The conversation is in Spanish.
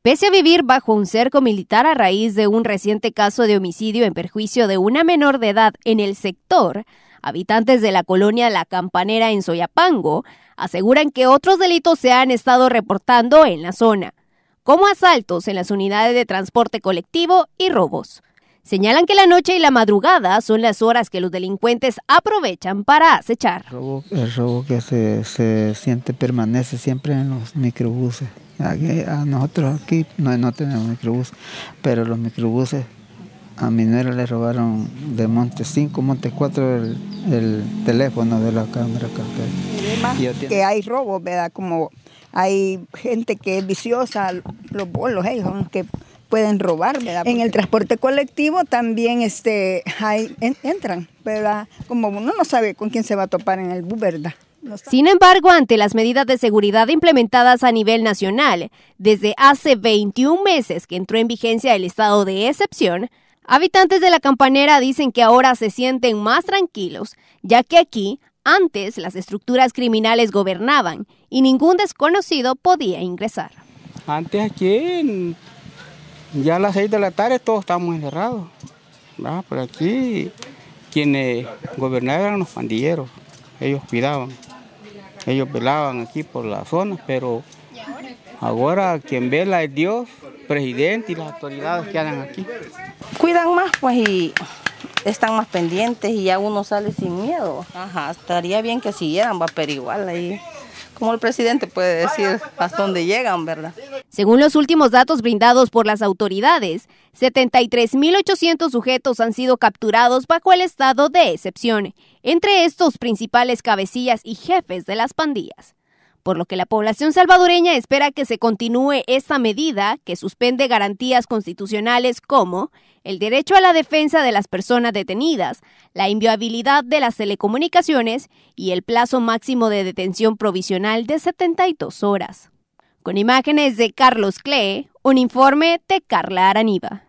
Pese a vivir bajo un cerco militar a raíz de un reciente caso de homicidio en perjuicio de una menor de edad en el sector, habitantes de la colonia La Campanera en Soyapango aseguran que otros delitos se han estado reportando en la zona, como asaltos en las unidades de transporte colectivo y robos. Señalan que la noche y la madrugada son las horas que los delincuentes aprovechan para acechar. El robo, que se, siente permanece siempre en los microbuses. Aquí, a nosotros aquí no, tenemos microbuses, pero los microbuses a Minera le robaron de Monte 5, Monte 4 el, teléfono de la cámara Que hay robos, ¿verdad? Como hay gente que es viciosa, los bolos ellos, que pueden robar, en el transporte colectivo también este, hay, entran, ¿verdad? Como uno no sabe con quién se va a topar en el bus, ¿verdad? Sin embargo, ante las medidas de seguridad implementadas a nivel nacional, desde hace 21 meses que entró en vigencia el estado de excepción, habitantes de la campanera dicen que ahora se sienten más tranquilos, ya que aquí antes las estructuras criminales gobernaban y ningún desconocido podía ingresar. Antes aquí ya a las seis de la tarde todos estábamos encerrados. Ah, por aquí quienes gobernaban eran los pandilleros. Ellos cuidaban. Ellos velaban aquí por la zona, pero ahora quien vela es Dios, presidente y las autoridades que andan aquí. Cuidan más pues y están más pendientes y ya uno sale sin miedo. Ajá, estaría bien que siguieran, va, pero igual ahí, como el presidente puede decir hasta dónde llegan, ¿verdad? Según los últimos datos brindados por las autoridades, 73.800 sujetos han sido capturados bajo el estado de excepción, entre estos principales cabecillas y jefes de las pandillas por lo que la población salvadoreña espera que se continúe esta medida que suspende garantías constitucionales como el derecho a la defensa de las personas detenidas, la inviabilidad de las telecomunicaciones y el plazo máximo de detención provisional de 72 horas con imágenes de Carlos Klee, un informe de Carla Araniba.